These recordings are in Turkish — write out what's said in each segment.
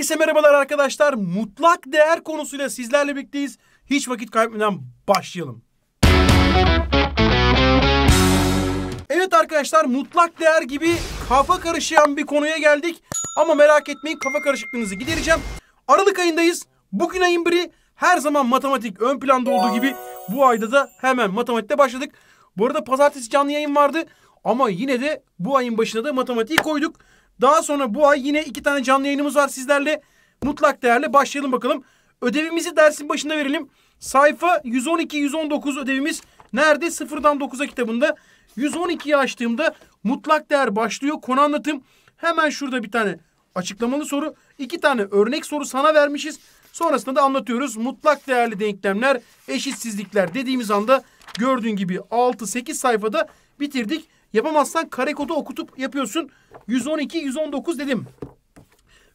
Herkese merhabalar arkadaşlar. Mutlak değer konusuyla sizlerle birlikteyiz. Hiç vakit kaybetmeden başlayalım. Evet arkadaşlar mutlak değer gibi kafa karışan bir konuya geldik. Ama merak etmeyin kafa karışıklığınızı gidereceğim. Aralık ayındayız. Bugün ayın biri her zaman matematik ön planda olduğu gibi bu ayda da hemen matematikte başladık. Bu arada pazartesi canlı yayın vardı. Ama yine de bu ayın başına da matematiği koyduk. Daha sonra bu ay yine iki tane canlı yayınımız var sizlerle. Mutlak değerle başlayalım bakalım. Ödevimizi dersin başında verelim. Sayfa 112-119 ödevimiz nerede? Sıfırdan 9'a kitabında. 112'yi açtığımda mutlak değer başlıyor. Konu anlatım. Hemen şurada bir tane açıklamalı soru. iki tane örnek soru sana vermişiz. Sonrasında da anlatıyoruz. Mutlak değerli denklemler, eşitsizlikler dediğimiz anda gördüğün gibi 6-8 sayfada bitirdik. Yapamazsan kare kodu okutup yapıyorsun. 112, 119 dedim.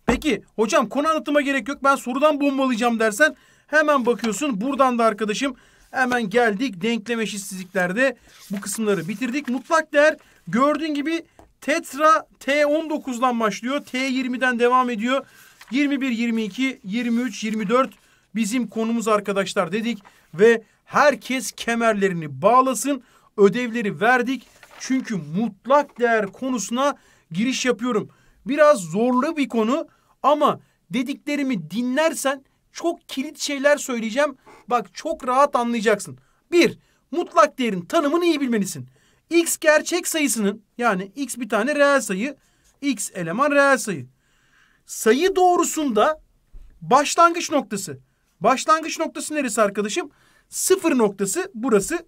Peki hocam konu anlatıma gerek yok. Ben sorudan bombalayacağım dersen hemen bakıyorsun. Buradan da arkadaşım hemen geldik. denkleme eşitsizliklerde bu kısımları bitirdik. Mutlak değer gördüğün gibi tetra T19'dan başlıyor. T20'den devam ediyor. 21, 22, 23, 24 bizim konumuz arkadaşlar dedik. Ve herkes kemerlerini bağlasın. Ödevleri verdik. Çünkü mutlak değer konusuna giriş yapıyorum. Biraz zorlu bir konu ama dediklerimi dinlersen çok kilit şeyler söyleyeceğim. Bak çok rahat anlayacaksın. Bir, mutlak değerin tanımını iyi bilmelisin. X gerçek sayısının yani X bir tane reel sayı, X eleman reel sayı. Sayı doğrusunda başlangıç noktası. Başlangıç noktası neresi arkadaşım? Sıfır noktası burası.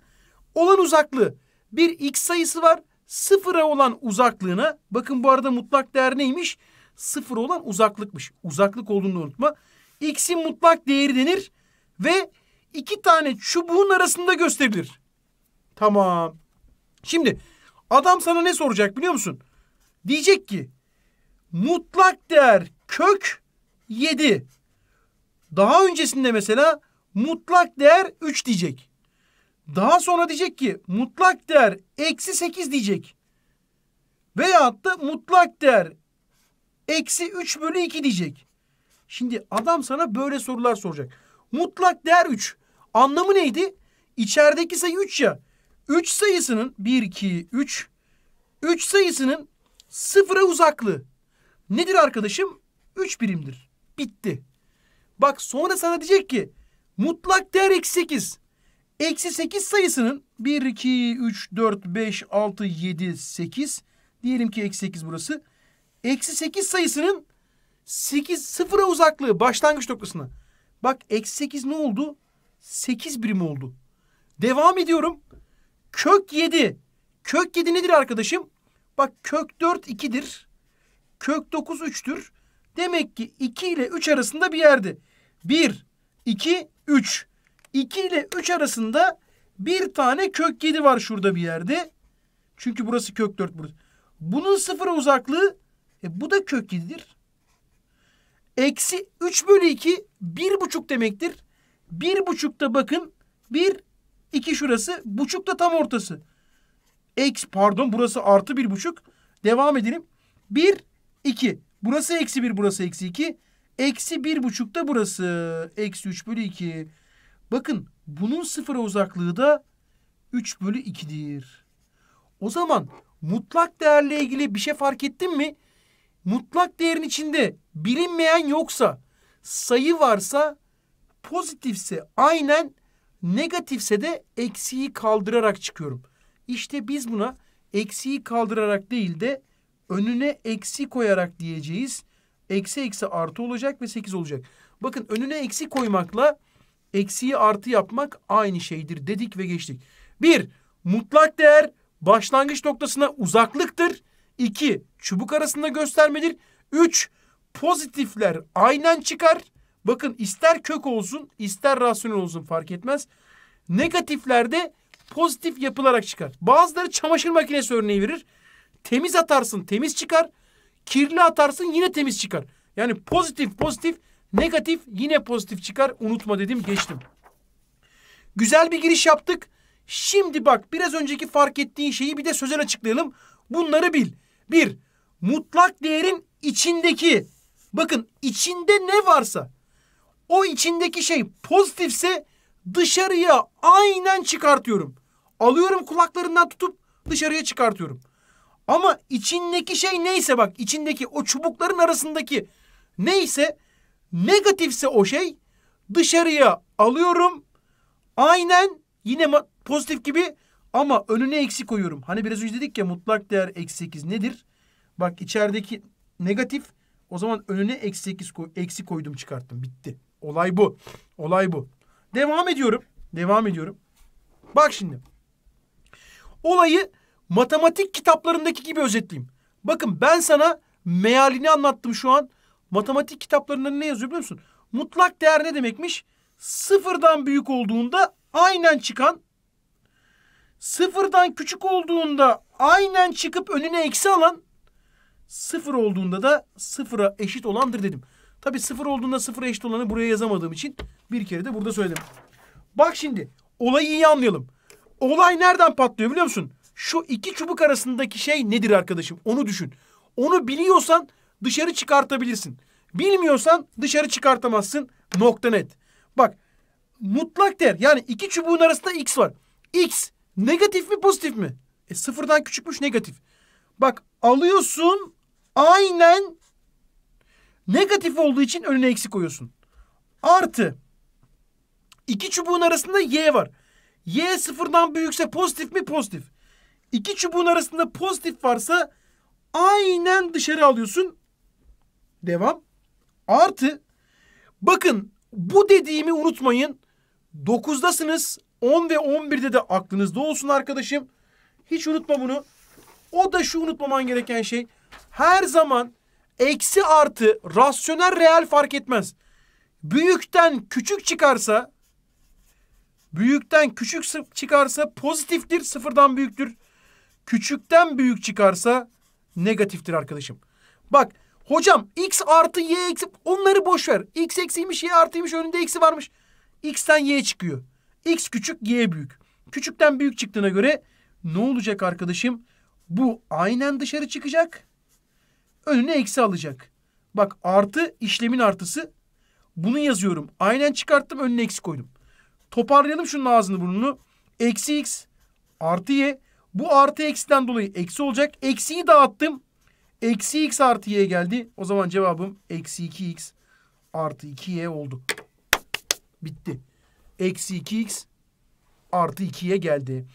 Olan uzaklığı bir x sayısı var. Sıfıra olan uzaklığına bakın bu arada mutlak değer neymiş? Sıfıra olan uzaklıkmış. Uzaklık olduğunu unutma. X'in mutlak değeri denir ve iki tane çubuğun arasında gösterilir. Tamam. Şimdi adam sana ne soracak biliyor musun? Diyecek ki mutlak değer kök 7. Daha öncesinde mesela mutlak değer 3 diyecek. Daha sonra diyecek ki mutlak değer eksi 8 diyecek. Veyahut da mutlak değer eksi 3 bölü 2 diyecek. Şimdi adam sana böyle sorular soracak. Mutlak değer 3. Anlamı neydi? İçerideki sayı 3 ya. 3 sayısının 1, 2, 3. 3 sayısının sıfıra uzaklığı. Nedir arkadaşım? 3 birimdir. Bitti. Bak sonra sana diyecek ki mutlak değer eksi 8. Eksi 8 sayısının 1, 2, 3, 4, 5, 6, 7, 8. Diyelim ki eksi 8 burası. Eksi 8 sayısının 8 sıfıra uzaklığı başlangıç noktasına. Bak eksi 8 ne oldu? 8 birim oldu. Devam ediyorum. Kök 7. Kök 7 nedir arkadaşım? Bak kök 4 2'dir. Kök 9 3'tür. Demek ki 2 ile 3 arasında bir yerde. 1, 2, 3. 2 ile 3 arasında bir tane kök 7 var şurada bir yerde. Çünkü burası kök 4 burası. Bunun sıfıra uzaklığı e, bu da kök 7'dir. Eksi 3 bölü 2 buçuk demektir. Bir 1,5'ta bakın bir iki şurası buçuk da tam ortası. Eksi pardon burası artı bir buçuk. Devam edelim. bir iki burası eksi bir burası eksi iki Eksi bir buçuk da burası. Eksi üç bölü iki Bakın bunun sıfıra uzaklığı da 3 bölü 2'dir. O zaman mutlak değerle ilgili bir şey fark ettin mi? Mutlak değerin içinde bilinmeyen yoksa, sayı varsa, pozitifse aynen, negatifse de eksiği kaldırarak çıkıyorum. İşte biz buna eksiği kaldırarak değil de önüne eksi koyarak diyeceğiz. Eksi eksi artı olacak ve 8 olacak. Bakın önüne eksi koymakla eksiği artı yapmak aynı şeydir dedik ve geçtik. Bir, mutlak değer başlangıç noktasına uzaklıktır. İki, çubuk arasında göstermedir. Üç, pozitifler aynen çıkar. Bakın ister kök olsun ister rasyonel olsun fark etmez. Negatiflerde pozitif yapılarak çıkar. Bazıları çamaşır makinesi örneği verir. Temiz atarsın temiz çıkar. Kirli atarsın yine temiz çıkar. Yani pozitif pozitif Negatif yine pozitif çıkar. Unutma dedim geçtim. Güzel bir giriş yaptık. Şimdi bak biraz önceki fark ettiğin şeyi bir de sözel açıklayalım. Bunları bil. Bir, mutlak değerin içindeki. Bakın içinde ne varsa. O içindeki şey pozitifse dışarıya aynen çıkartıyorum. Alıyorum kulaklarından tutup dışarıya çıkartıyorum. Ama içindeki şey neyse bak içindeki o çubukların arasındaki neyse Negatifse o şey dışarıya alıyorum. Aynen yine pozitif gibi ama önüne eksi koyuyorum. Hani biraz önce dedik ya mutlak değer eksi 8 nedir? Bak içerideki negatif o zaman önüne eksi 8 koy, eksi koydum çıkarttım. Bitti. Olay bu. Olay bu. Devam ediyorum. Devam ediyorum. Bak şimdi. Olayı matematik kitaplarındaki gibi özetleyeyim. Bakın ben sana mealini anlattım şu an. Matematik kitaplarında ne yazıyor biliyor musun? Mutlak değer ne demekmiş? Sıfırdan büyük olduğunda aynen çıkan, sıfırdan küçük olduğunda aynen çıkıp önüne eksi alan, sıfır olduğunda da sıfıra eşit olandır dedim. Tabii sıfır olduğunda sıfıra eşit olanı buraya yazamadığım için bir kere de burada söyledim. Bak şimdi olayı iyi anlayalım. Olay nereden patlıyor biliyor musun? Şu iki çubuk arasındaki şey nedir arkadaşım? Onu düşün. Onu biliyorsan dışarı çıkartabilirsin. Bilmiyorsan dışarı çıkartamazsın. Nokta net. Bak mutlak değer yani iki çubuğun arasında x var. X negatif mi pozitif mi? E sıfırdan küçükmüş negatif. Bak alıyorsun aynen negatif olduğu için önüne eksi koyuyorsun. Artı iki çubuğun arasında y var. Y sıfırdan büyükse pozitif mi? Pozitif. İki çubuğun arasında pozitif varsa aynen dışarı alıyorsun. Devam. Artı bakın bu dediğimi unutmayın. 9'dasınız. 10 ve 11'de de aklınızda olsun arkadaşım. Hiç unutma bunu. O da şu unutmaman gereken şey. Her zaman eksi artı rasyonel reel fark etmez. Büyükten küçük çıkarsa büyükten küçük çıkarsa pozitiftir, sıfırdan büyüktür. Küçükten büyük çıkarsa negatiftir arkadaşım. Bak Hocam x artı y eksi onları boş ver. X eksiymiş y artıymış önünde eksi varmış. X'ten y çıkıyor. X küçük y büyük. Küçükten büyük çıktığına göre ne olacak arkadaşım? Bu aynen dışarı çıkacak. Önüne eksi alacak. Bak artı işlemin artısı. Bunu yazıyorum. Aynen çıkarttım önüne eksi koydum. Toparlayalım şunun ağzını burnunu. Eksi x artı y. Bu artı eksiden dolayı eksi olacak. Eksiyi dağıttım. Eksi x artı y geldi. O zaman cevabım eksi 2x artı 2y oldu. Bitti. Eksi 2x artı 2y geldi.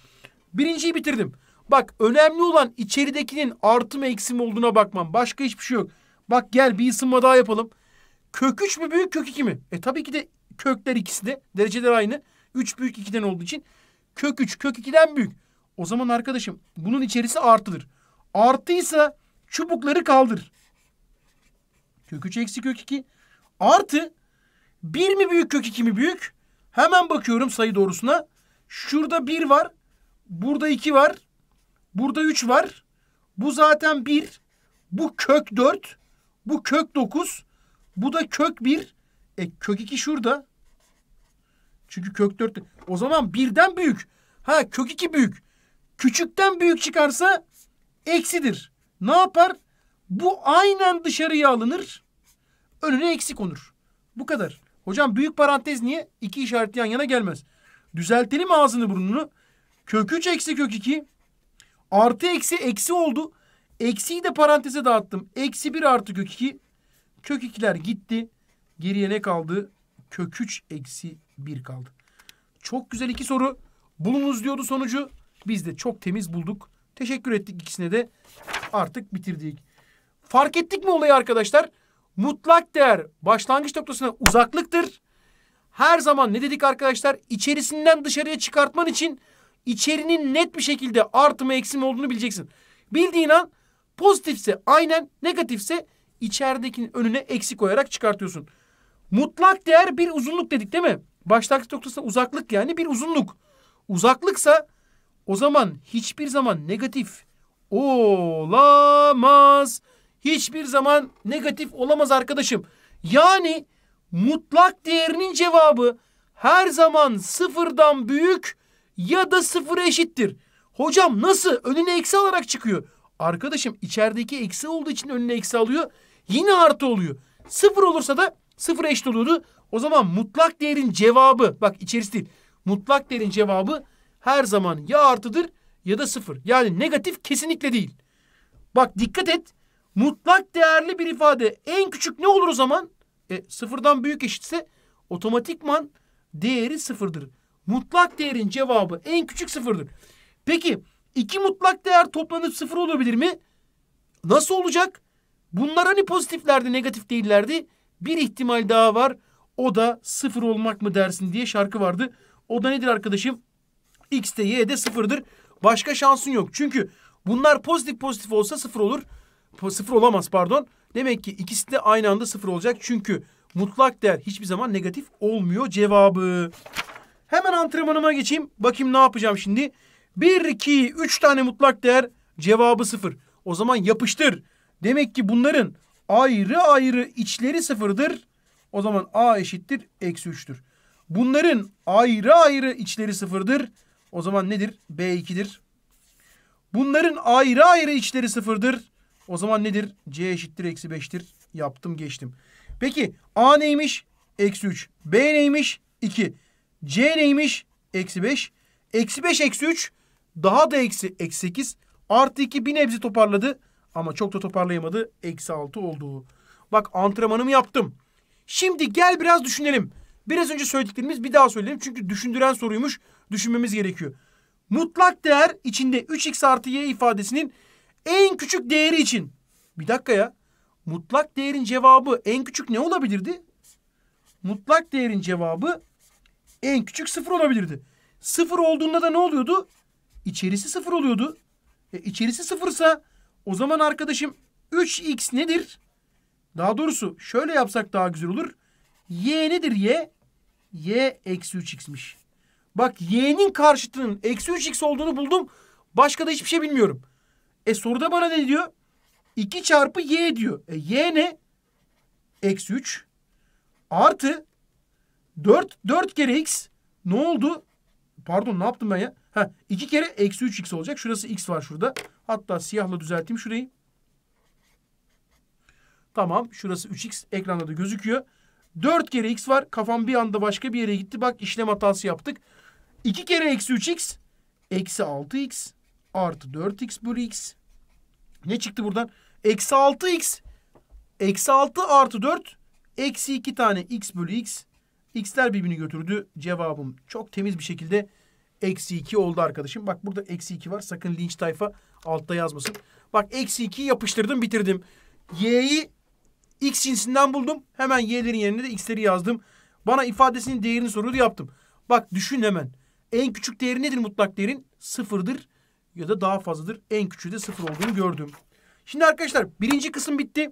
Birinciyi bitirdim. Bak önemli olan içeridekinin artı mı eksi mi olduğuna bakmam. Başka hiçbir şey yok. Bak gel bir ısınma daha yapalım. Kök 3 mü büyük kök 2 mi? E tabii ki de kökler ikisi de dereceler aynı. 3 büyük 2'den olduğu için kök 3 kök 2'den büyük. O zaman arkadaşım bunun içerisi artıdır. Artıysa çubukları kaldır. Kök 3 eksi kök 2 artı 1 mi büyük kök 2 mi büyük? Hemen bakıyorum sayı doğrusuna. Şurada 1 var. Burada 2 var. Burada 3 var. Bu zaten 1. Bu kök 4. Bu kök 9. Bu da kök 1. E kök 2 şurada. Çünkü kök 4. O zaman birden büyük. Ha kök 2 büyük. Küçükten büyük çıkarsa eksidir ne yapar? Bu aynen dışarıya alınır. Önüne eksik konur. Bu kadar. Hocam büyük parantez niye? İki işaret yan yana gelmez. Düzeltelim ağzını burnunu. Kök 3 eksi kök 2. Artı eksi eksi oldu. Eksiyi de paranteze dağıttım. Eksi 1 artı kök 2. Kök 2'ler gitti. Geriye ne kaldı? Kök 3 eksi 1 kaldı. Çok güzel iki soru. Bulunuz diyordu sonucu. Biz de çok temiz bulduk. Teşekkür ettik ikisine de. Artık bitirdik. Fark ettik mi olayı arkadaşlar? Mutlak değer başlangıç noktasına uzaklıktır. Her zaman ne dedik arkadaşlar? İçerisinden dışarıya çıkartman için içerinin net bir şekilde artı mı eksi mi olduğunu bileceksin. Bildiğin an pozitifse aynen negatifse içeridekinin önüne eksi koyarak çıkartıyorsun. Mutlak değer bir uzunluk dedik değil mi? Başlangıç noktasına uzaklık yani bir uzunluk. Uzaklıksa o zaman hiçbir zaman negatif olamaz. Hiçbir zaman negatif olamaz arkadaşım. Yani mutlak değerinin cevabı her zaman sıfırdan büyük ya da sıfır eşittir. Hocam nasıl? Önüne eksi alarak çıkıyor. Arkadaşım içerideki eksi olduğu için önüne eksi alıyor. Yine artı oluyor. Sıfır olursa da sıfır eşit oluyordu. O zaman mutlak değerin cevabı bak içerisi değil. Mutlak değerin cevabı her zaman ya artıdır ya da sıfır. Yani negatif kesinlikle değil. Bak dikkat et. Mutlak değerli bir ifade en küçük ne olur o zaman? E, sıfırdan büyük eşitse otomatikman değeri sıfırdır. Mutlak değerin cevabı en küçük sıfırdır. Peki iki mutlak değer toplanıp sıfır olabilir mi? Nasıl olacak? Bunlar hani pozitiflerdi negatif değillerdi? Bir ihtimal daha var. O da sıfır olmak mı dersin diye şarkı vardı. O da nedir arkadaşım? X de Y de sıfırdır. Başka şansın yok. Çünkü bunlar pozitif pozitif olsa sıfır olur. Sıfır olamaz pardon. Demek ki ikisi de aynı anda sıfır olacak. Çünkü mutlak değer hiçbir zaman negatif olmuyor cevabı. Hemen antrenmanıma geçeyim. Bakayım ne yapacağım şimdi. Bir, iki, üç tane mutlak değer cevabı sıfır. O zaman yapıştır. Demek ki bunların ayrı ayrı içleri sıfırdır. O zaman A eşittir eksi üçtür. Bunların ayrı ayrı içleri sıfırdır. O zaman nedir? B2'dir. Bunların ayrı ayrı içleri sıfırdır. O zaman nedir? C eşittir eksi 5'tir. Yaptım geçtim. Peki A neymiş? Eksi 3. B neymiş? 2. C neymiş? Eksi 5. Eksi 5 eksi 3. Daha da eksi eksi 8. Artı 2 bir nebze toparladı. Ama çok da toparlayamadı. Eksi 6 olduğu. Bak antrenmanımı yaptım. Şimdi gel biraz düşünelim. Biraz önce söylediklerimiz bir daha söyleyelim. Çünkü düşündüren soruymuş. Düşünmemiz gerekiyor. Mutlak değer içinde 3x artı y ifadesinin en küçük değeri için. Bir dakika ya. Mutlak değerin cevabı en küçük ne olabilirdi? Mutlak değerin cevabı en küçük sıfır olabilirdi. Sıfır olduğunda da ne oluyordu? İçerisi sıfır oluyordu. E, içerisi sıfırsa o zaman arkadaşım 3x nedir? Daha doğrusu şöyle yapsak daha güzel olur. Y nedir y? Y eksi 3x'miş. Bak y'nin karşıtının eksi 3x olduğunu buldum. Başka da hiçbir şey bilmiyorum. E soruda bana ne diyor? 2 çarpı y diyor. E y ne? Eksi 3 artı 4. 4 kere x ne oldu? Pardon ne yaptım ben ya? Heh, 2 kere eksi 3x olacak. Şurası x var şurada. Hatta siyahla düzelteyim şurayı. Tamam şurası 3x ekranda da gözüküyor. 4 kere x var. Kafam bir anda başka bir yere gitti. Bak işlem hatası yaptık. 2 kere eksi 3x. Eksi 6x. Artı 4x bölü x. Ne çıktı buradan? Eksi 6x. Eksi 6 artı 4. Eksi 2 tane x bölü x. X'ler birbirini götürdü. Cevabım çok temiz bir şekilde eksi 2 oldu arkadaşım. Bak burada eksi 2 var. Sakın linç tayfa altta yazmasın. Bak eksi 2'yi yapıştırdım bitirdim. Y'yi X cinsinden buldum. Hemen Y'lerin yerine de X'leri yazdım. Bana ifadesinin değerini soruyordu yaptım. Bak düşün hemen. En küçük değeri nedir mutlak değerin? Sıfırdır ya da daha fazladır. En küçüğü de sıfır olduğunu gördüm. Şimdi arkadaşlar birinci kısım bitti.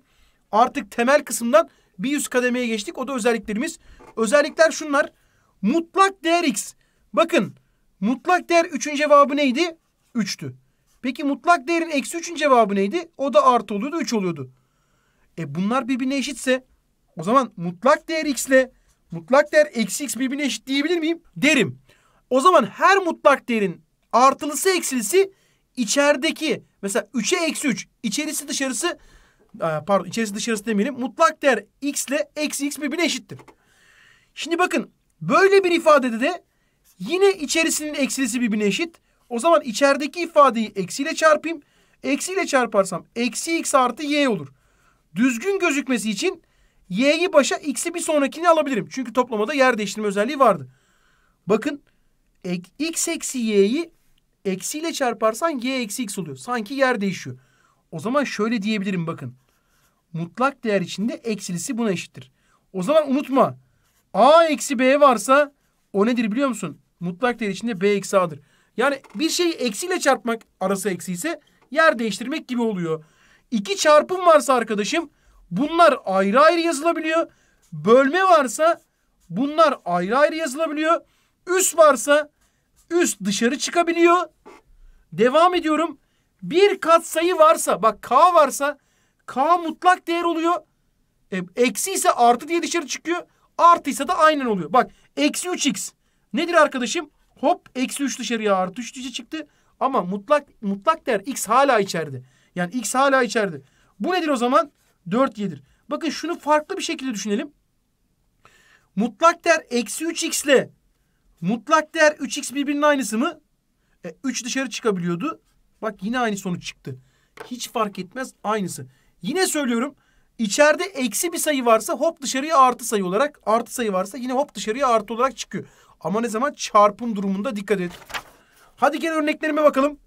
Artık temel kısımdan bir üst kademeye geçtik. O da özelliklerimiz. Özellikler şunlar. Mutlak değer x. Bakın mutlak değer 3'ün cevabı neydi? 3'tü. Peki mutlak değerin eksi 3'ün cevabı neydi? O da artı oluyordu 3 oluyordu. E bunlar birbirine eşitse o zaman mutlak değer x ile mutlak değer eksi x birbirine eşit diyebilir miyim? Derim. O zaman her mutlak değerin artılısı eksilisi içerideki mesela 3'e eksi 3 içerisi dışarısı e, pardon içerisi dışarısı demeyelim mutlak değer x ile eksi x birbirine eşittir. Şimdi bakın böyle bir ifadede de yine içerisinin eksilisi birbirine eşit. O zaman içerideki ifadeyi eksiyle çarpayım. Eksiyle çarparsam eksi x artı y olur düzgün gözükmesi için y'yi başa x'i bir sonrakini alabilirim. Çünkü toplamada yer değiştirme özelliği vardı. Bakın x eksi y'yi eksiyle çarparsan y eksi x oluyor. Sanki yer değişiyor. O zaman şöyle diyebilirim bakın. Mutlak değer içinde eksilisi buna eşittir. O zaman unutma. A eksi B varsa o nedir biliyor musun? Mutlak değer içinde B eksi A'dır. Yani bir şeyi eksiyle çarpmak arası eksi ise yer değiştirmek gibi oluyor. İki çarpım varsa arkadaşım bunlar ayrı ayrı yazılabiliyor. Bölme varsa bunlar ayrı ayrı yazılabiliyor. Üst varsa üst dışarı çıkabiliyor. Devam ediyorum. Bir kat sayı varsa bak k varsa k mutlak değer oluyor. E, eksi ise artı diye dışarı çıkıyor. Artıysa da aynen oluyor. Bak eksi 3x. Nedir arkadaşım? Hop eksi 3 dışarıya artı 3 diye çıktı. Ama mutlak mutlak değer x hala içeride. Yani x hala içeride. Bu nedir o zaman? 4 y'dir. Bakın şunu farklı bir şekilde düşünelim. Mutlak değer eksi 3x ile mutlak değer 3x birbirinin aynısı mı? E, 3 dışarı çıkabiliyordu. Bak yine aynı sonuç çıktı. Hiç fark etmez aynısı. Yine söylüyorum. İçeride eksi bir sayı varsa hop dışarıya artı sayı olarak. Artı sayı varsa yine hop dışarıya artı olarak çıkıyor. Ama ne zaman çarpım durumunda dikkat et. Hadi gel örneklerime bakalım.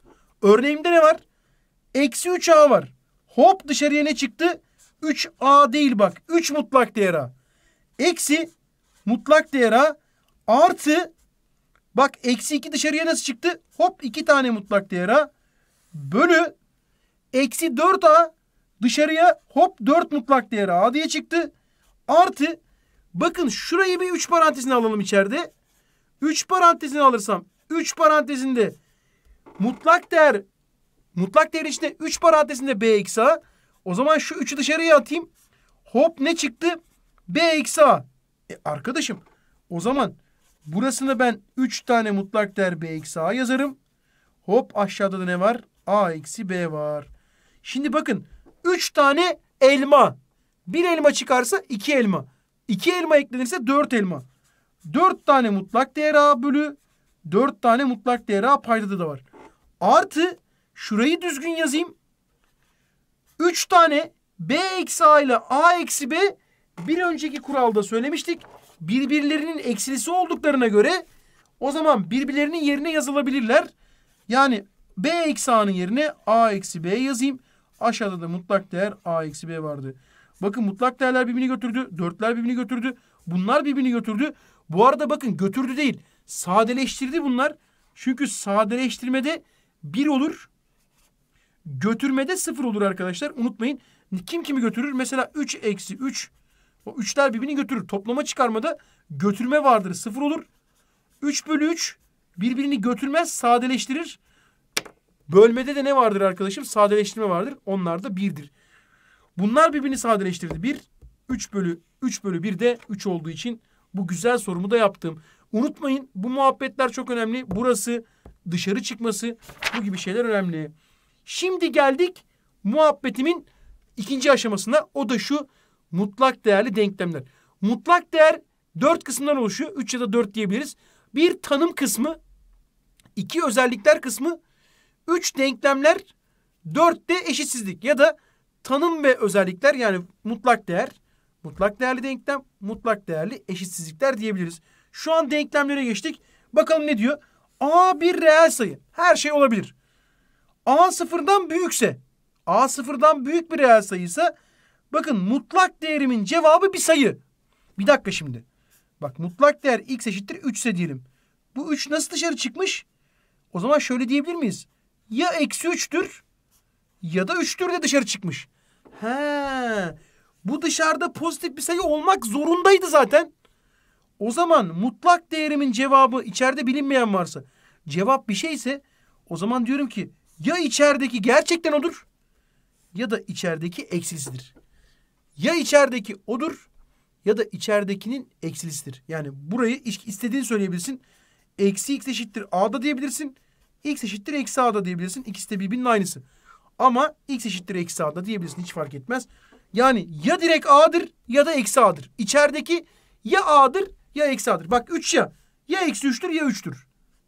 Örneğimde ne var? Eksi 3A var. Hop dışarıya ne çıktı? 3A değil bak. 3 mutlak değer A. Eksi mutlak değer A artı bak eksi 2 dışarıya nasıl çıktı? Hop 2 tane mutlak değer A bölü eksi 4A dışarıya hop 4 mutlak değer A diye çıktı. Artı bakın şurayı bir 3 parantezine alalım içeride. 3 parantezine alırsam 3 parantezinde mutlak değer Mutlak değer içinde 3 par adresinde B eksi A. O zaman şu 3'ü dışarıya atayım. Hop ne çıktı? B eksi A. E arkadaşım o zaman burasını ben 3 tane mutlak değer B eksi A yazarım. Hop aşağıda da ne var? A eksi B var. Şimdi bakın 3 tane elma. Bir elma çıkarsa 2 elma. 2 elma eklenirse 4 elma. 4 tane mutlak değer A bölü 4 tane mutlak değer A paydada da var. Artı Şurayı düzgün yazayım. 3 tane B eksi A ile A eksi B bir önceki kuralda söylemiştik. Birbirlerinin eksilisi olduklarına göre o zaman birbirlerinin yerine yazılabilirler. Yani B eksi A'nın yerine A eksi B yazayım. Aşağıda da mutlak değer A eksi B vardı. Bakın mutlak değerler birbirini götürdü. Dörtler birbirini götürdü. Bunlar birbirini götürdü. Bu arada bakın götürdü değil. Sadeleştirdi bunlar. Çünkü sadeleştirmede bir olur. Götürmede sıfır olur arkadaşlar. Unutmayın. Kim kimi götürür? Mesela 3 eksi 3. O üçler birbirini götürür. Toplama çıkarmada götürme vardır. Sıfır olur. 3 bölü 3 birbirini götürmez. Sadeleştirir. Bölmede de ne vardır arkadaşım? Sadeleştirme vardır. Onlar da 1'dir. Bunlar birbirini sadeleştirdi. 1, 3 bölü 3 bölü 1 de 3 olduğu için bu güzel sorumu da yaptım. Unutmayın bu muhabbetler çok önemli. Burası, dışarı çıkması bu gibi şeyler önemli. Şimdi geldik muhabbetimin ikinci aşamasına. O da şu mutlak değerli denklemler. Mutlak değer dört kısımdan oluşuyor. Üç ya da dört diyebiliriz. Bir tanım kısmı, iki özellikler kısmı, üç denklemler, dört de eşitsizlik ya da tanım ve özellikler yani mutlak değer, mutlak değerli denklem, mutlak değerli eşitsizlikler diyebiliriz. Şu an denklemlere geçtik. Bakalım ne diyor? A bir reel sayı. Her şey olabilir. A sıfırdan büyükse, A sıfırdan büyük bir reel sayıysa bakın mutlak değerimin cevabı bir sayı. Bir dakika şimdi. Bak mutlak değer x eşittir 3 ise diyelim. Bu 3 nasıl dışarı çıkmış? O zaman şöyle diyebilir miyiz? Ya eksi 3'tür ya da 3'tür de dışarı çıkmış. He. Bu dışarıda pozitif bir sayı olmak zorundaydı zaten. O zaman mutlak değerimin cevabı içeride bilinmeyen varsa cevap bir şeyse o zaman diyorum ki ya içerideki gerçekten odur ya da içerideki eksilisidir. Ya içerideki odur ya da içeridekinin eksilisidir. Yani burayı istediğini söyleyebilirsin. Eksi x eşittir a'da diyebilirsin. x eşittir eksi a'da diyebilirsin. İkisi de birbirinin aynısı. Ama x eşittir eksi a'da diyebilirsin. Hiç fark etmez. Yani ya direkt a'dır ya da eksi a'dır. İçerideki ya a'dır ya eksi a'dır. Bak 3 ya. Ya eksi 3'tür ya 3'tür.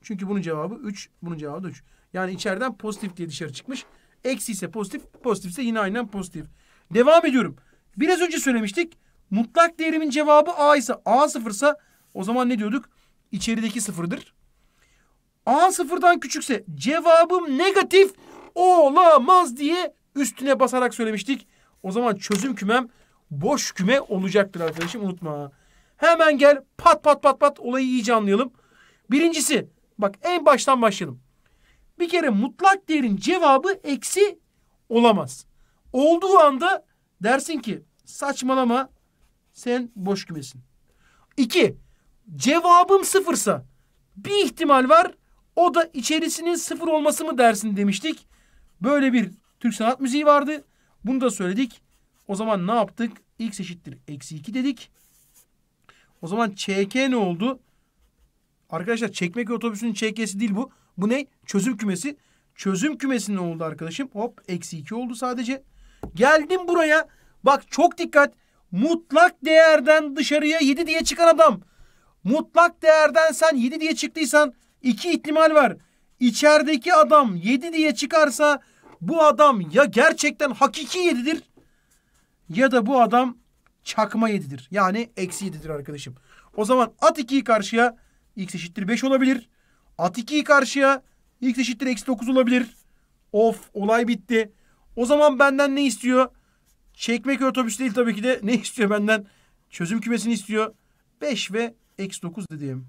Çünkü bunun cevabı 3. Bunun cevabı da 3. Yani içeriden pozitif diye dışarı çıkmış. Eksi ise pozitif, pozitif ise yine aynen pozitif. Devam ediyorum. Biraz önce söylemiştik. Mutlak değerimin cevabı A ise A sıfırsa o zaman ne diyorduk? İçerideki sıfırdır. A sıfırdan küçükse cevabım negatif olamaz diye üstüne basarak söylemiştik. O zaman çözüm kümem boş küme olacaktır arkadaşım unutma. Hemen gel pat pat pat pat olayı iyice anlayalım. Birincisi bak en baştan başlayalım. Bir kere mutlak değerin cevabı eksi olamaz. Olduğu anda dersin ki saçmalama sen boş kümesin. İki, cevabım sıfırsa bir ihtimal var o da içerisinin sıfır olması mı dersin demiştik. Böyle bir Türk sanat müziği vardı. Bunu da söyledik. O zaman ne yaptık? X eşittir eksi 2 dedik. O zaman ÇK ne oldu? Arkadaşlar çekmek otobüsünün ÇK'si değil bu. Bu ne? Çözüm kümesi. Çözüm kümesi ne oldu arkadaşım? Hop eksi 2 oldu sadece. Geldim buraya. Bak çok dikkat. Mutlak değerden dışarıya 7 diye çıkan adam. Mutlak değerden sen 7 diye çıktıysan iki ihtimal var. İçerideki adam 7 diye çıkarsa bu adam ya gerçekten hakiki 7'dir ya da bu adam çakma 7'dir. Yani eksi 7'dir arkadaşım. O zaman at 2'yi karşıya x eşittir 5 olabilir. At 2'yi karşıya. X eşittir eksi 9 olabilir. Of olay bitti. O zaman benden ne istiyor? Çekmek otobüs değil tabii ki de. Ne istiyor benden? Çözüm kümesini istiyor. 5 ve eksi 9 dediğim.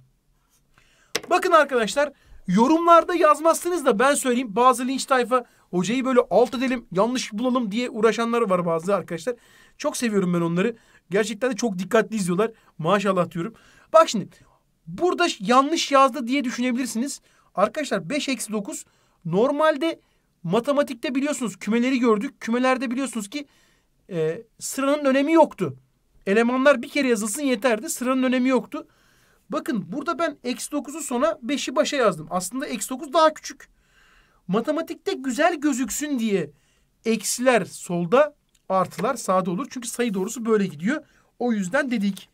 Bakın arkadaşlar yorumlarda yazmazsınız da ben söyleyeyim. Bazı linç tayfa hocayı böyle alt edelim yanlış bulalım diye uğraşanlar var bazı arkadaşlar. Çok seviyorum ben onları. Gerçekten de çok dikkatli izliyorlar. Maşallah diyorum. Bak şimdi Burada yanlış yazdı diye düşünebilirsiniz. Arkadaşlar 5 eksi 9 normalde matematikte biliyorsunuz kümeleri gördük. Kümelerde biliyorsunuz ki e, sıranın önemi yoktu. Elemanlar bir kere yazılsın yeterdi. Sıranın önemi yoktu. Bakın burada ben eksi 9'u sona 5'i başa yazdım. Aslında eksi 9 daha küçük. Matematikte güzel gözüksün diye eksiler solda artılar sağda olur. Çünkü sayı doğrusu böyle gidiyor. O yüzden dedik.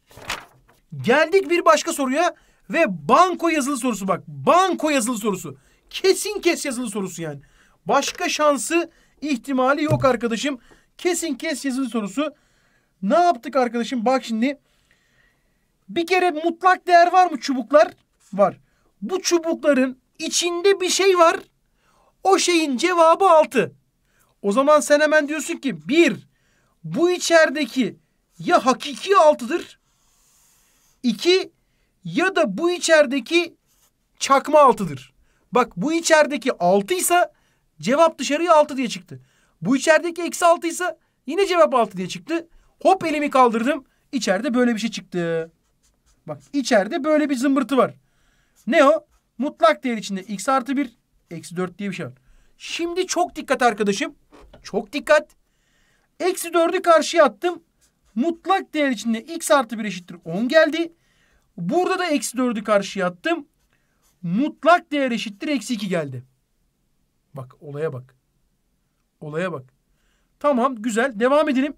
Geldik bir başka soruya ve banko yazılı sorusu bak. Banko yazılı sorusu. Kesin kes yazılı sorusu yani. Başka şansı ihtimali yok arkadaşım. Kesin kes yazılı sorusu. Ne yaptık arkadaşım? Bak şimdi. Bir kere mutlak değer var mı çubuklar? Var. Bu çubukların içinde bir şey var. O şeyin cevabı 6. O zaman sen hemen diyorsun ki 1. Bu içerideki ya hakiki 6'dır İki ya da bu içerideki çakma altıdır. Bak bu içerideki altıysa cevap dışarıya altı diye çıktı. Bu içerideki eksi altıysa yine cevap altı diye çıktı. Hop elimi kaldırdım. İçeride böyle bir şey çıktı. Bak içeride böyle bir zımbırtı var. Ne o? Mutlak değer içinde x artı 1, eksi 4 diye bir şey var. Şimdi çok dikkat arkadaşım. Çok dikkat. Eksi 4'ü karşıya attım. Mutlak değer içinde x artı 1 eşittir 10 geldi. Burada da eksi 4'ü karşıya attım. Mutlak değer eşittir eksi 2 geldi. Bak olaya bak. Olaya bak. Tamam güzel devam edelim.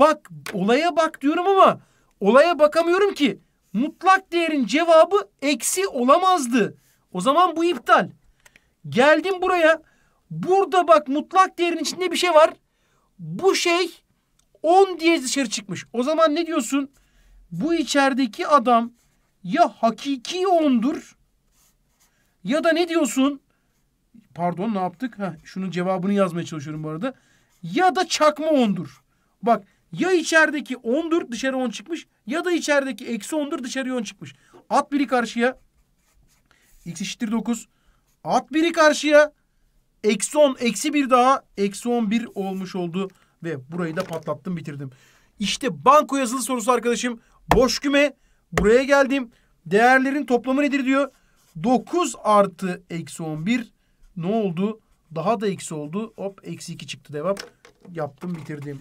Bak olaya bak diyorum ama olaya bakamıyorum ki. Mutlak değerin cevabı eksi olamazdı. O zaman bu iptal. Geldim buraya. Burada bak mutlak değerin içinde bir şey var. Bu şey 10 diye dışarı çıkmış. O zaman ne diyorsun? Bu içerideki adam ya hakiki ondur ya da ne diyorsun? Pardon ne yaptık? Heh, şunun cevabını yazmaya çalışıyorum bu arada. Ya da çakma ondur. Bak ya içerideki ondur dışarı 10 çıkmış ya da içerideki eksi ondur dışarı 10 çıkmış. At biri karşıya. X eşittir 9. At biri karşıya. Eksi 10 eksi 1 daha. Eksi 11 olmuş oldu. Ve burayı da patlattım bitirdim. İşte banko yazılı sorusu arkadaşım. Boş küme. Buraya geldim. Değerlerin toplamı nedir diyor. 9 artı eksi 11 ne oldu? Daha da eksi oldu. Hop eksi 2 çıktı devam. Yaptım bitirdim.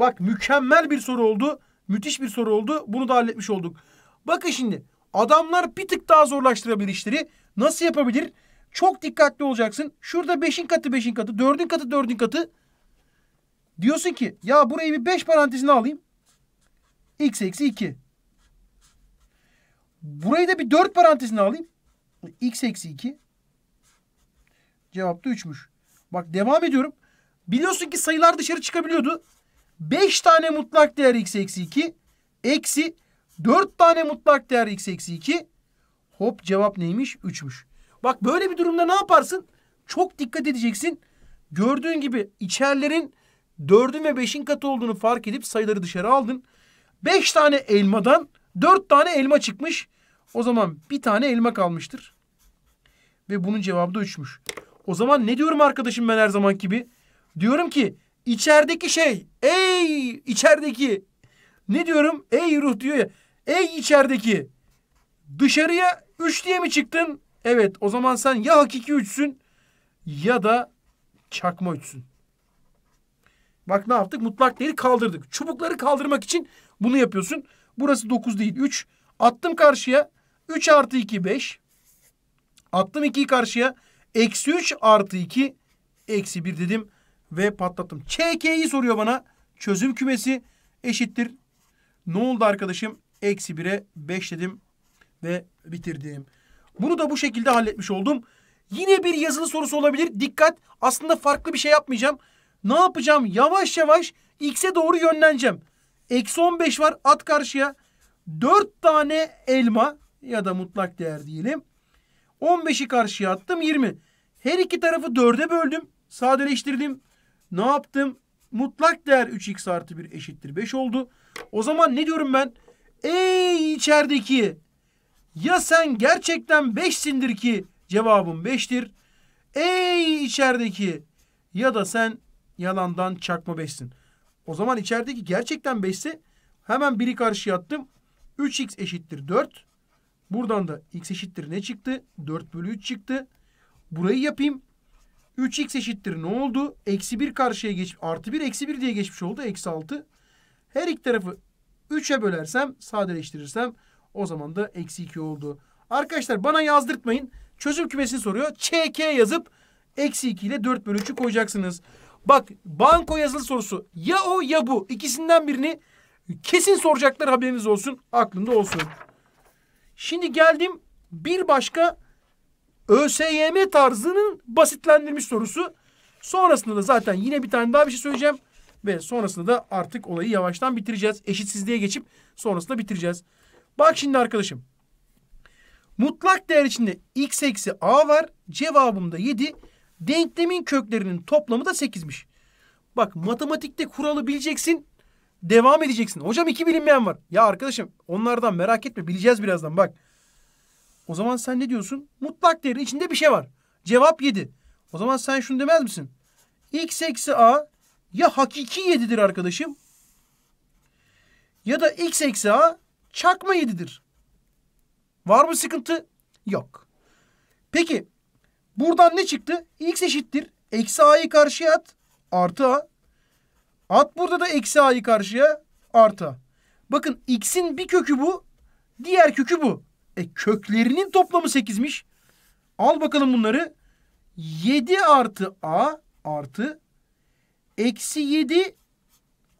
Bak mükemmel bir soru oldu. Müthiş bir soru oldu. Bunu da halletmiş olduk. Bakın şimdi adamlar bir tık daha zorlaştırabilir işleri. Nasıl yapabilir? Çok dikkatli olacaksın. Şurada 5'in katı 5'in katı, 4'ün katı 4'ün katı. Diyorsun ki ya burayı bir 5 parantezine alayım. X eksi 2. Burayı da bir 4 parantezine alayım. X eksi 2. Cevap da 3'müş. Bak devam ediyorum. Biliyorsun ki sayılar dışarı çıkabiliyordu. 5 tane mutlak değer x eksi 2. Eksi 4 tane mutlak değer x eksi 2. Hop cevap neymiş? 3'müş. Bak böyle bir durumda ne yaparsın? Çok dikkat edeceksin. Gördüğün gibi içerlerin 4'ün ve beşin katı olduğunu fark edip sayıları dışarı aldın. Beş tane elmadan dört tane elma çıkmış. O zaman bir tane elma kalmıştır. Ve bunun cevabı da üçmüş. O zaman ne diyorum arkadaşım ben her zaman gibi? Diyorum ki içerideki şey. Ey içerideki. Ne diyorum? Ey ruh diyor ya. Ey içerideki. Dışarıya üç diye mi çıktın? Evet o zaman sen ya hakiki üçsün ya da çakma üçsün. Bak ne yaptık? Mutlak değeri kaldırdık. Çubukları kaldırmak için bunu yapıyorsun. Burası 9 değil 3. Attım karşıya. 3 artı 2 5. Attım 2'yi karşıya. Eksi 3 artı 2 eksi 1 dedim ve patlattım. ÇK'yi soruyor bana. Çözüm kümesi eşittir. Ne oldu arkadaşım? Eksi 1'e 5 dedim ve bitirdim. Bunu da bu şekilde halletmiş oldum. Yine bir yazılı sorusu olabilir. Dikkat aslında farklı bir şey yapmayacağım. Ne yapacağım? Yavaş yavaş x'e doğru yönleneceğim. Eksi 15 var at karşıya. 4 tane elma ya da mutlak değer diyelim. 15'i karşıya attım 20. Her iki tarafı 4'e böldüm. Sadeleştirdim. Ne yaptım? Mutlak değer 3x artı 1 eşittir 5 oldu. O zaman ne diyorum ben? Ey içerideki ya sen gerçekten 5'sindir ki cevabın 5'tir. Ey içerideki ya da sen yalandan çakma beşsin. O zaman içerideki gerçekten beşse hemen biri karşıya attım. 3x eşittir 4. Buradan da x eşittir ne çıktı? 4 bölü 3 çıktı. Burayı yapayım. 3x eşittir ne oldu? Eksi 1 karşıya geç, artı 1 eksi 1 diye geçmiş oldu. Eksi 6. Her iki tarafı 3'e bölersem sadeleştirirsem o zaman da eksi 2 oldu. Arkadaşlar bana yazdırtmayın. Çözüm kümesini soruyor. ÇK yazıp eksi 2 ile 4 bölü 3'ü koyacaksınız. Bak banko yazılı sorusu ya o ya bu ikisinden birini kesin soracaklar haberiniz olsun aklında olsun. Şimdi geldim bir başka ÖSYM tarzının basitlendirilmiş sorusu. Sonrasında da zaten yine bir tane daha bir şey söyleyeceğim. Ve sonrasında da artık olayı yavaştan bitireceğiz. Eşitsizliğe geçip sonrasında bitireceğiz. Bak şimdi arkadaşım. Mutlak değer içinde x eksi a var. Cevabım da 7. Denklemin köklerinin toplamı da 8'miş. Bak matematikte kuralı bileceksin. Devam edeceksin. Hocam iki bilinmeyen var. Ya arkadaşım onlardan merak etme bileceğiz birazdan bak. O zaman sen ne diyorsun? Mutlak değerin içinde bir şey var. Cevap 7. O zaman sen şunu demez misin? X eksi A ya hakiki 7'dir arkadaşım. Ya da X eksi A çakma 7'dir. Var mı sıkıntı? Yok. Peki Buradan ne çıktı? X eşittir. Eksi a'yı karşıya at. Artı a. At burada da eksi a'yı karşıya. Artı a. Bakın x'in bir kökü bu. Diğer kökü bu. E köklerinin toplamı 8'miş. Al bakalım bunları. 7 artı a artı eksi 7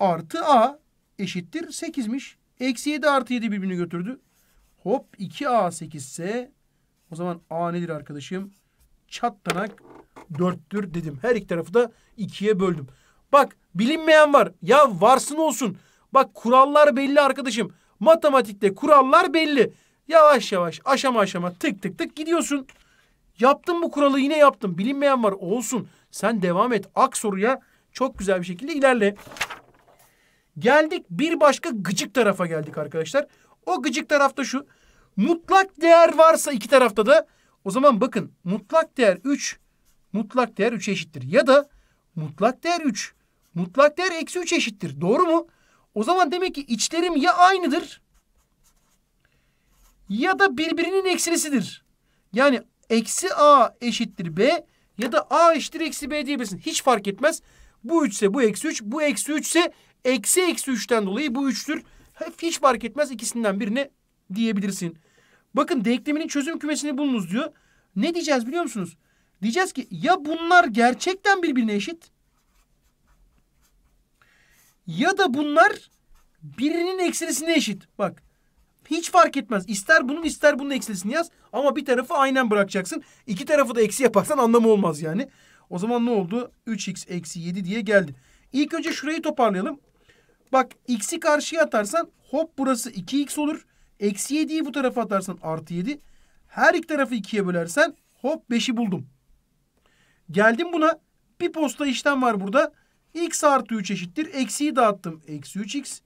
artı a eşittir 8'miş. Eksi 7 artı 7 birbirini götürdü. Hop 2a 8 ise o zaman a nedir arkadaşım? çattanak dörttür dedim. Her iki tarafı da ikiye böldüm. Bak bilinmeyen var. Ya varsın olsun. Bak kurallar belli arkadaşım. Matematikte kurallar belli. Yavaş yavaş aşama aşama tık tık tık gidiyorsun. Yaptım bu kuralı yine yaptım. Bilinmeyen var olsun. Sen devam et. Ak soruya çok güzel bir şekilde ilerle. Geldik bir başka gıcık tarafa geldik arkadaşlar. O gıcık tarafta şu. Mutlak değer varsa iki tarafta da o zaman bakın mutlak değer 3 mutlak değer 3 eşittir. Ya da mutlak değer 3 mutlak değer eksi 3 eşittir. Doğru mu? O zaman demek ki içlerim ya aynıdır ya da birbirinin eksilisidir. Yani eksi a eşittir b ya da a eşittir eksi b diyebilirsin. Hiç fark etmez. Bu 3 ise bu eksi 3, bu eksi 3 ise eksi eksi 3'ten dolayı bu 3'tür. Hiç fark etmez ikisinden birini diyebilirsin. Bakın denkleminin çözüm kümesini bulunuz diyor. Ne diyeceğiz biliyor musunuz? Diyeceğiz ki ya bunlar gerçekten birbirine eşit ya da bunlar birinin eksilisine eşit. Bak hiç fark etmez. İster bunun ister bunun eksilisini yaz ama bir tarafı aynen bırakacaksın. İki tarafı da eksi yaparsan anlamı olmaz yani. O zaman ne oldu? 3x eksi 7 diye geldi. İlk önce şurayı toparlayalım. Bak x'i karşıya atarsan hop burası 2x olur. Eksi 7'yi bu tarafa atarsan artı 7. Her iki tarafı 2'ye bölersen hop 5'i buldum. Geldim buna. Bir posta işlem var burada. X artı 3 eşittir. Eksiyi dağıttım. Eksi 3x.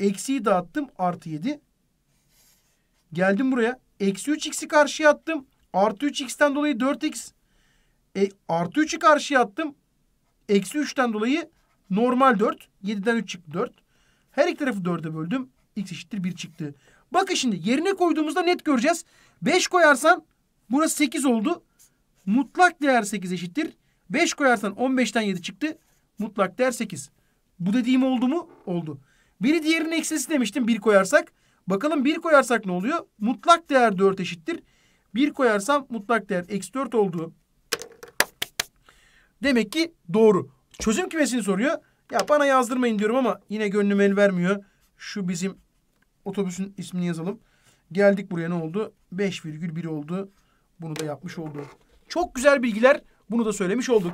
Eksiyi dağıttım. Artı 7. Geldim buraya. Eksi 3x'i karşıya attım. Artı 3x'ten dolayı 4x. E, artı 3'ü karşıya attım. Eksi 3'ten dolayı normal 4. 7'den 3 çıktı 4. Her iki tarafı 4'e böldüm. X eşittir 1 çıktı. Bakın şimdi yerine koyduğumuzda net göreceğiz. 5 koyarsan burası 8 oldu. Mutlak değer 8 eşittir. 5 koyarsan 15'ten 7 çıktı. Mutlak değer 8. Bu dediğim oldu mu? Oldu. Biri diğerinin eksisi demiştim 1 koyarsak. Bakalım 1 koyarsak ne oluyor? Mutlak değer 4 eşittir. 1 koyarsam mutlak değer eksi 4 oldu. Demek ki doğru. Çözüm kümesini soruyor. Ya bana yazdırmayın diyorum ama yine gönlüm el vermiyor. Şu bizim Otobüsün ismini yazalım. Geldik buraya ne oldu? 5,1 oldu. Bunu da yapmış oldu. Çok güzel bilgiler. Bunu da söylemiş olduk.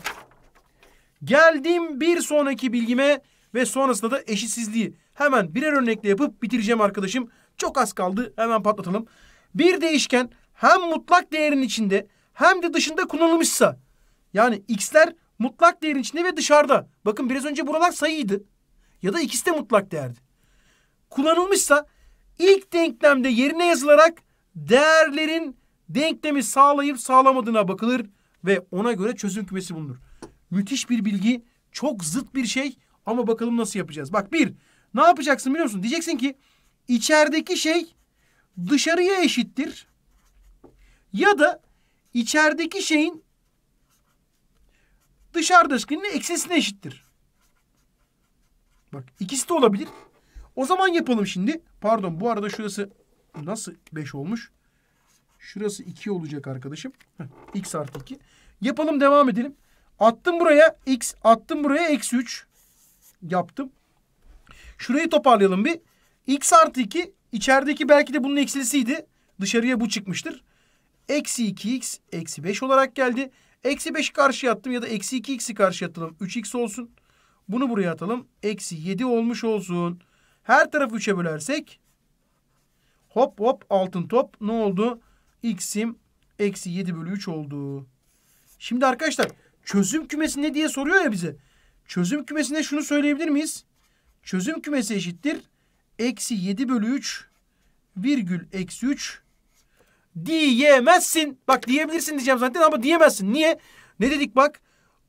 Geldim bir sonraki bilgime ve sonrasında da eşitsizliği. Hemen birer örnekle yapıp bitireceğim arkadaşım. Çok az kaldı. Hemen patlatalım. Bir değişken hem mutlak değerin içinde hem de dışında kullanılmışsa yani x'ler mutlak değerin içinde ve dışarıda. Bakın biraz önce buralar sayıydı. Ya da ikisi de mutlak değerdi. Kullanılmışsa ilk denklemde yerine yazılarak değerlerin denklemi sağlayıp sağlamadığına bakılır ve ona göre çözüm kümesi bulunur. Müthiş bir bilgi, çok zıt bir şey ama bakalım nasıl yapacağız. Bak bir, ne yapacaksın biliyor musun? Diyeceksin ki içerideki şey dışarıya eşittir ya da içerideki şeyin dışarıdakinin eksisine eşittir. Bak ikisi de olabilir. O zaman yapalım şimdi. Pardon bu arada şurası nasıl 5 olmuş? Şurası 2 olacak arkadaşım. x artı 2. Yapalım devam edelim. Attım buraya x attım buraya eksi 3. Yaptım. Şurayı toparlayalım bir. x artı 2 içerideki belki de bunun eksilisiydi. Dışarıya bu çıkmıştır. Eksi 2x eksi 5 olarak geldi. Eksi 5'i karşıya attım ya da eksi 2x'i karşıya atalım. 3x olsun. Bunu buraya atalım. Eksi 7 olmuş olsun. Her tarafı 3'e bölersek hop hop altın top ne oldu? X'im eksi 7 bölü 3 oldu. Şimdi arkadaşlar çözüm kümesi ne diye soruyor ya bize. Çözüm kümesine şunu söyleyebilir miyiz? Çözüm kümesi eşittir. Eksi 7 bölü 3 virgül eksi 3 diyemezsin. Bak diyebilirsin diyeceğim zaten ama diyemezsin. Niye? Ne dedik bak?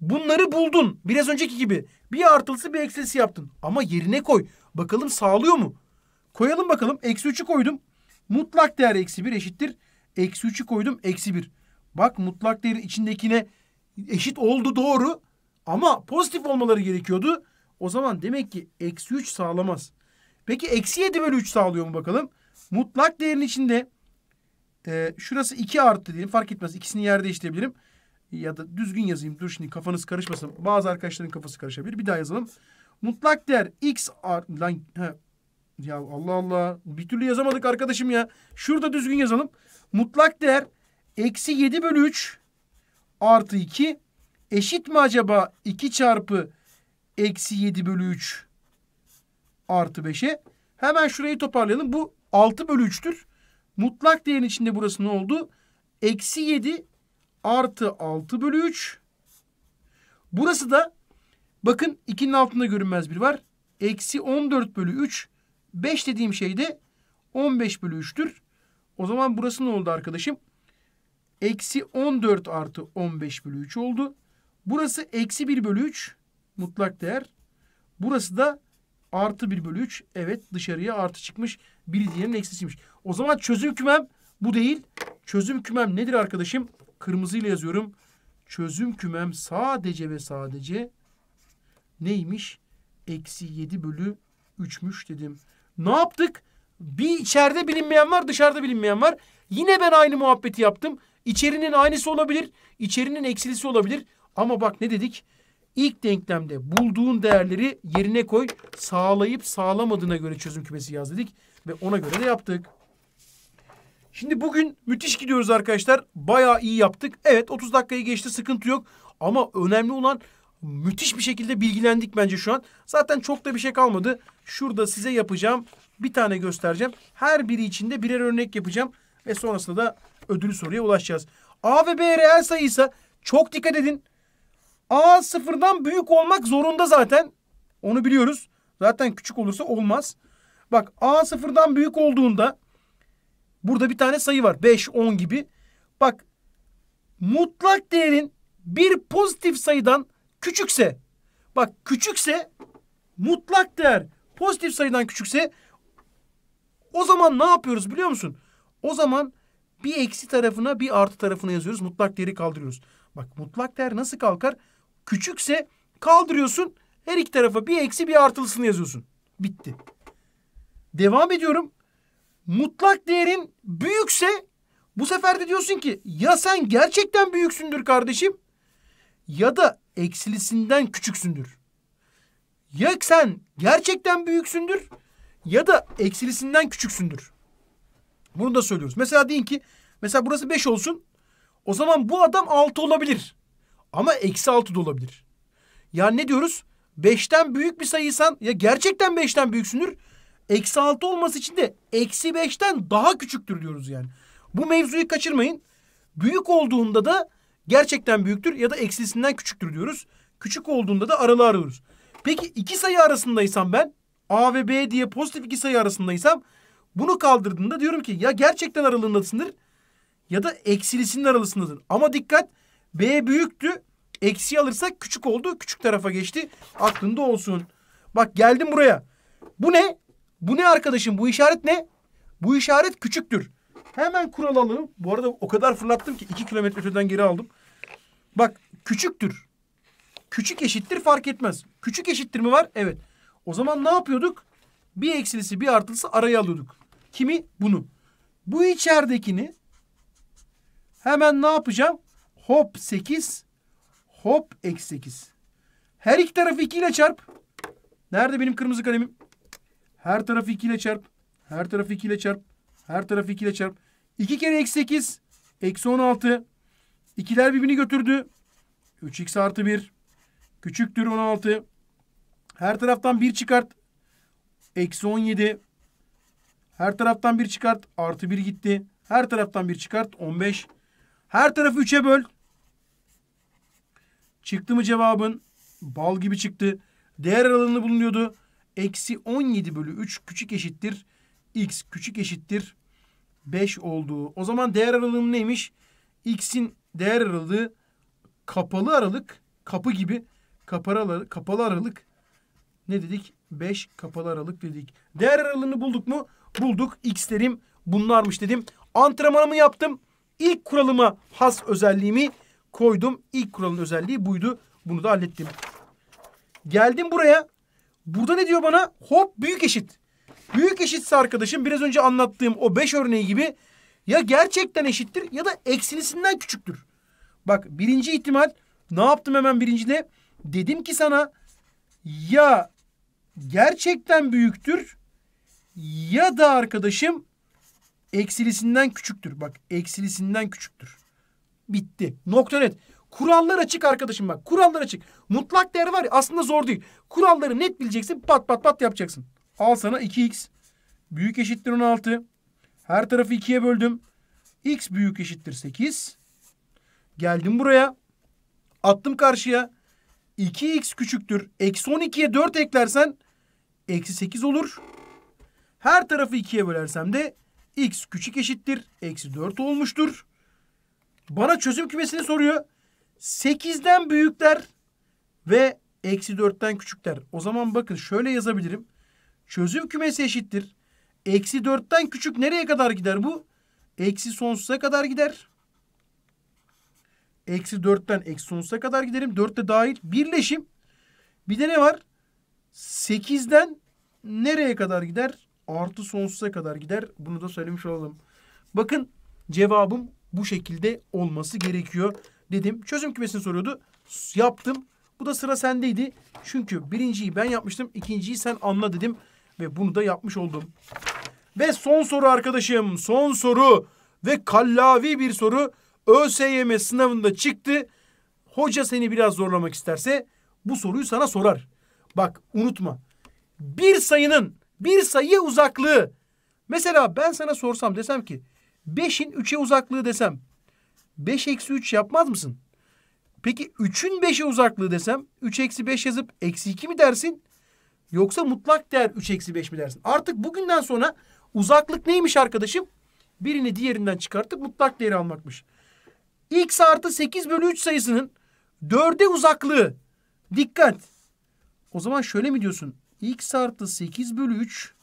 Bunları buldun. Biraz önceki gibi. Bir artılısı bir eksilisi yaptın. Ama yerine koy. Bakalım sağlıyor mu? Koyalım bakalım. Eksi 3'ü koydum. Mutlak değer eksi 1 eşittir. Eksi 3'ü koydum. Eksi 1. Bak mutlak değerin içindekine eşit oldu doğru. Ama pozitif olmaları gerekiyordu. O zaman demek ki eksi 3 sağlamaz. Peki eksi 7 bölü 3 sağlıyor mu bakalım? Mutlak değerin içinde e, şurası 2 arttı diyelim fark etmez. İkisini yer değiştirebilirim. Ya da düzgün yazayım. Dur şimdi kafanız karışmasın. Bazı arkadaşların kafası karışabilir. Bir daha yazalım. Mutlak değer x art... Lan, he. Ya Allah Allah. Bir türlü yazamadık arkadaşım ya. Şurada düzgün yazalım. Mutlak değer eksi 7 bölü 3 artı 2 eşit mi acaba 2 çarpı eksi 7 bölü 3 artı 5'e? Hemen şurayı toparlayalım. Bu 6 bölü 3'tür. Mutlak değerin içinde burası ne oldu? Eksi 7 artı 6 bölü 3. Burası da Bakın 2'nin altında görünmez bir var. Eksi 14 bölü 3. 5 dediğim şey de 15 bölü 3'tür. O zaman burası ne oldu arkadaşım? Eksi 14 artı 15 bölü 3 oldu. Burası eksi 1 bölü 3 mutlak değer. Burası da artı 1 bölü 3. Evet dışarıya artı çıkmış. Bir diğerinin eksisiymiş. O zaman çözüm kümem bu değil. Çözüm kümem nedir arkadaşım? Kırmızıyla yazıyorum. Çözüm kümem sadece ve sadece neymiş? Eksi 7 bölü 3'müş dedim. Ne yaptık? Bir içeride bilinmeyen var dışarıda bilinmeyen var. Yine ben aynı muhabbeti yaptım. İçerinin aynısı olabilir. içerinin eksilisi olabilir. Ama bak ne dedik? İlk denklemde bulduğun değerleri yerine koy. Sağlayıp sağlamadığına göre çözüm kümesi yaz dedik. Ve ona göre de yaptık. Şimdi bugün müthiş gidiyoruz arkadaşlar. Bayağı iyi yaptık. Evet 30 dakikayı geçti sıkıntı yok. Ama önemli olan müthiş bir şekilde bilgilendik bence şu an. Zaten çok da bir şey kalmadı. Şurada size yapacağım bir tane göstereceğim. Her biri içinde birer örnek yapacağım ve sonrasında da ödülü soruya ulaşacağız. A ve B reel sayıysa çok dikkat edin. A sıfırdan büyük olmak zorunda zaten. Onu biliyoruz. Zaten küçük olursa olmaz. Bak A sıfırdan büyük olduğunda burada bir tane sayı var. 5, 10 gibi. Bak mutlak değerin bir pozitif sayıdan küçükse bak küçükse mutlak değer pozitif sayıdan küçükse o zaman ne yapıyoruz biliyor musun? O zaman bir eksi tarafına bir artı tarafına yazıyoruz. Mutlak değeri kaldırıyoruz. Bak mutlak değer nasıl kalkar? Küçükse kaldırıyorsun. Her iki tarafa bir eksi bir artılısını yazıyorsun. Bitti. Devam ediyorum. Mutlak değerin büyükse bu sefer de diyorsun ki ya sen gerçekten büyüksündür kardeşim ya da eksilisinden küçüksündür. Ya sen gerçekten büyüksündür ya da eksilisinden küçüksündür. Bunu da söylüyoruz. Mesela deyin ki mesela burası beş olsun. O zaman bu adam altı olabilir. Ama eksi altı da olabilir. Yani ne diyoruz? Beşten büyük bir sayıysan ya gerçekten beşten büyüksündür. Eksi altı olması için de eksi beşten daha küçüktür diyoruz yani. Bu mevzuyu kaçırmayın. Büyük olduğunda da gerçekten büyüktür ya da eksilisinden küçüktür diyoruz. Küçük olduğunda da aralığı arıyoruz. Peki iki sayı arasındaysam ben A ve B diye pozitif iki sayı arasındaysam bunu kaldırdığında diyorum ki ya gerçekten aralığındasındır ya da eksilisinin aralısındadır. Ama dikkat B büyüktü. Eksi alırsak küçük oldu. Küçük tarafa geçti. Aklında olsun. Bak geldim buraya. Bu ne? Bu ne arkadaşım? Bu işaret ne? Bu işaret küçüktür. Hemen kural alalım. Bu arada o kadar fırlattım ki iki kilometre öteden geri aldım. Bak küçüktür. Küçük eşittir fark etmez. Küçük eşittir mi var? Evet. O zaman ne yapıyorduk? Bir eksilisi bir artılısı araya alıyorduk. Kimi? Bunu. Bu içeridekini hemen ne yapacağım? Hop 8 hop eksi 8. Her iki tarafı 2 ile çarp. Nerede benim kırmızı kalemim? Her tarafı 2 ile çarp. Her tarafı 2 ile çarp. Her tarafı 2 ile çarp. 2 kere eksi 8. Eksi 16. İkiler birbirini götürdü. 3x artı 1. Küçüktür 16. Her taraftan 1 çıkart. Eksi 17. Her taraftan 1 çıkart. Artı 1 gitti. Her taraftan 1 çıkart. 15. Her tarafı 3'e böl. Çıktı mı cevabın? Bal gibi çıktı. Değer aralığını bulunuyordu. Eksi 17 bölü 3 küçük eşittir. X küçük eşittir. 5 olduğu. O zaman değer aralığım neymiş? X'in değer aralığı kapalı aralık kapı gibi kapalı, kapalı aralık ne dedik? 5 kapalı aralık dedik. Değer aralığını bulduk mu? Bulduk. X derim bunlarmış dedim. Antrenmanımı yaptım. İlk kuralıma has özelliğimi koydum. İlk kuralın özelliği buydu. Bunu da hallettim. Geldim buraya. Burada ne diyor bana? Hop büyük eşit. Büyük eşitse arkadaşım biraz önce anlattığım o 5 örneği gibi ya gerçekten eşittir ya da eksilisinden küçüktür. Bak birinci ihtimal ne yaptım hemen birincide? Dedim ki sana ya gerçekten büyüktür ya da arkadaşım eksilisinden küçüktür. Bak eksilisinden küçüktür. Bitti. Nokta net. Kurallar açık arkadaşım bak. Kurallar açık. Mutlak değer var ya aslında zor değil. Kuralları net bileceksin. Pat pat pat yapacaksın. Al sana 2x. Büyük eşittir 16. Her tarafı ikiye böldüm. X büyük eşittir 8. Geldim buraya. Attım karşıya. 2x küçüktür. Eksi 12'ye 4 eklersen eksi 8 olur. Her tarafı ikiye bölersem de x küçük eşittir. Eksi 4 olmuştur. Bana çözüm kümesini soruyor. 8'den büyükler ve eksi 4'ten küçükler. O zaman bakın şöyle yazabilirim. Çözüm kümesi eşittir. Eksi 4'ten küçük nereye kadar gider bu? Eksi sonsuza kadar gider. Eksi 4'ten eksi sonsuza kadar giderim. 4 de dahil. Birleşim. Bir de ne var? 8'den nereye kadar gider? Artı sonsuza kadar gider. Bunu da söylemiş olalım. Bakın cevabım bu şekilde olması gerekiyor dedim. Çözüm kümesini soruyordu. Yaptım. Bu da sıra sendeydi. Çünkü birinciyi ben yapmıştım. ikinciyi sen anla dedim. Ve bunu da yapmış oldum. Ve son soru arkadaşım. Son soru ve kallavi bir soru. ÖSYM sınavında çıktı. Hoca seni biraz zorlamak isterse bu soruyu sana sorar. Bak unutma. Bir sayının bir sayı uzaklığı. Mesela ben sana sorsam desem ki 5'in 3'e uzaklığı desem 5 eksi 3 yapmaz mısın? Peki 3'ün 5'e uzaklığı desem 3 eksi 5 yazıp eksi 2 mi dersin? Yoksa mutlak değer 3 eksi 5 mi dersin? Artık bugünden sonra uzaklık neymiş arkadaşım? Birini diğerinden çıkartıp mutlak değeri almakmış. X artı 8 bölü 3 sayısının 4'e uzaklığı. Dikkat. O zaman şöyle mi diyorsun? X artı 8 bölü 3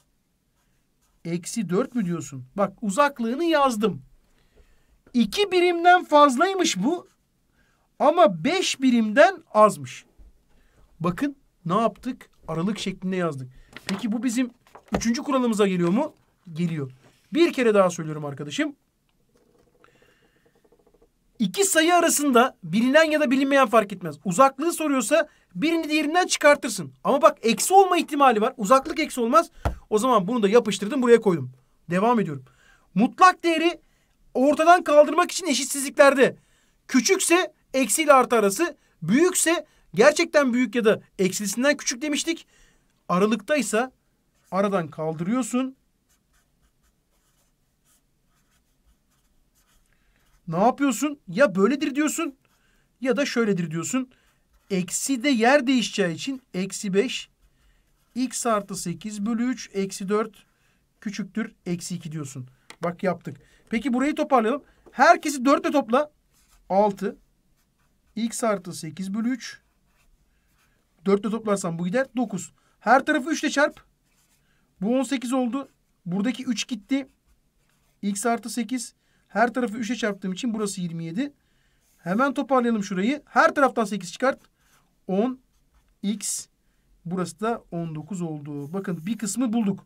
eksi 4 mü diyorsun? Bak uzaklığını yazdım. 2 birimden fazlaymış bu. Ama 5 birimden azmış. Bakın ne yaptık? aralık şeklinde yazdık. Peki bu bizim üçüncü kuralımıza geliyor mu? Geliyor. Bir kere daha söylüyorum arkadaşım. İki sayı arasında bilinen ya da bilinmeyen fark etmez. Uzaklığı soruyorsa birini diğerinden çıkartırsın. Ama bak eksi olma ihtimali var. Uzaklık eksi olmaz. O zaman bunu da yapıştırdım buraya koydum. Devam ediyorum. Mutlak değeri ortadan kaldırmak için eşitsizliklerde. Küçükse eksi ile artı arası. Büyükse gerçekten büyük ya da eksilisinden küçük demiştik. Aralıkta ise aradan kaldırıyorsun. Ne yapıyorsun? Ya böyledir diyorsun ya da şöyledir diyorsun. Eksi de yer değişeceği için eksi 5 x artı 8 bölü 3 eksi 4 küçüktür eksi 2 diyorsun. Bak yaptık. Peki burayı toparlayalım. Herkesi 4 ile topla. 6 x artı 8 bölü 3 Dörtle ile toplarsam bu gider dokuz. Her tarafı üçle çarp. Bu on sekiz oldu. Buradaki üç gitti. X artı sekiz. Her tarafı üçe çarptığım için burası yirmi yedi. Hemen toparlayalım şurayı. Her taraftan sekiz çıkart. on x burası da on dokuz oldu. Bakın bir kısmı bulduk.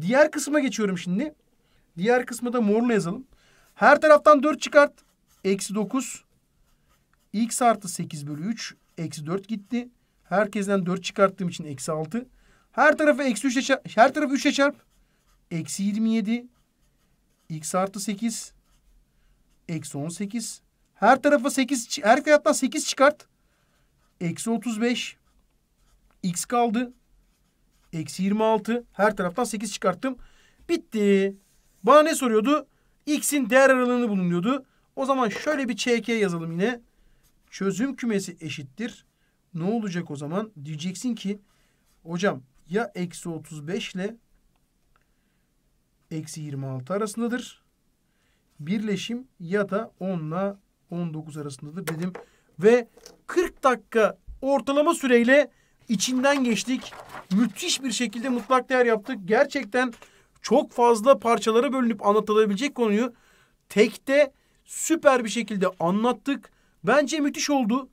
Diğer kısma geçiyorum şimdi. Diğer kısmı da morla yazalım. Her taraftan dört çıkart. Eksi dokuz, X artı sekiz bölü üç, Eksi 4 gitti. Herkesten 4 çıkarttığım için eksi 6. Her tarafı eksi 3'e çarp. Her tarafı 3'e çarp. Eksi 27. X artı 8. Eksi 18. Her tarafa 8. Her taraftan 8 çıkart. Eksi 35. X kaldı. Eksi 26. Her taraftan 8 çıkarttım. Bitti. Bana ne soruyordu? X'in değer aralığını bulunuyordu. O zaman şöyle bir ÇK yazalım yine. Çözüm kümesi eşittir ne olacak o zaman? Diyeceksin ki hocam ya eksi 35 ile eksi 26 arasındadır. Birleşim ya da 10 ile 19 arasındadır dedim. Ve 40 dakika ortalama süreyle içinden geçtik. Müthiş bir şekilde mutlak değer yaptık. Gerçekten çok fazla parçalara bölünüp anlatılabilecek konuyu tekte süper bir şekilde anlattık. Bence müthiş oldu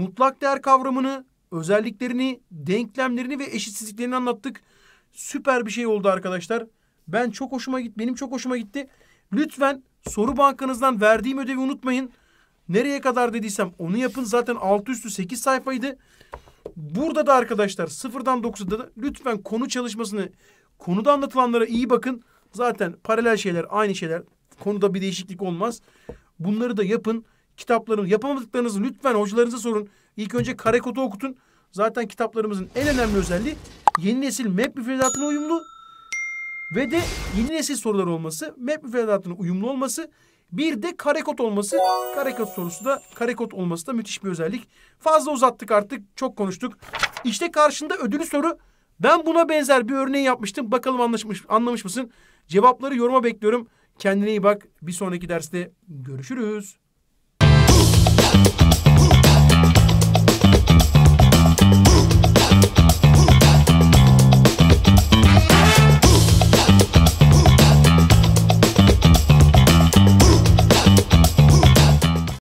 mutlak değer kavramını, özelliklerini, denklemlerini ve eşitsizliklerini anlattık. Süper bir şey oldu arkadaşlar. Ben çok hoşuma git, benim çok hoşuma gitti. Lütfen soru bankanızdan verdiğim ödevi unutmayın. Nereye kadar dediysem onu yapın. Zaten altı üstü sekiz sayfaydı. Burada da arkadaşlar sıfırdan 9'da da lütfen konu çalışmasını, konuda anlatılanlara iyi bakın. Zaten paralel şeyler, aynı şeyler. Konuda bir değişiklik olmaz. Bunları da yapın. Kitapların yapamadıklarınızı lütfen hocalarınıza sorun. İlk önce kare Karekot'u okutun. Zaten kitaplarımızın en önemli özelliği yeni nesil MEP müfredatına uyumlu ve de yeni nesil sorular olması, MEP müfredatına uyumlu olması, bir de kare karekot olması. kare Karekot sorusu da kare karekot olması da müthiş bir özellik. Fazla uzattık artık, çok konuştuk. İşte karşında ödülü soru. Ben buna benzer bir örneği yapmıştım. Bakalım anlaşmış, anlamış mısın? Cevapları yoruma bekliyorum. Kendine iyi bak. Bir sonraki derste görüşürüz.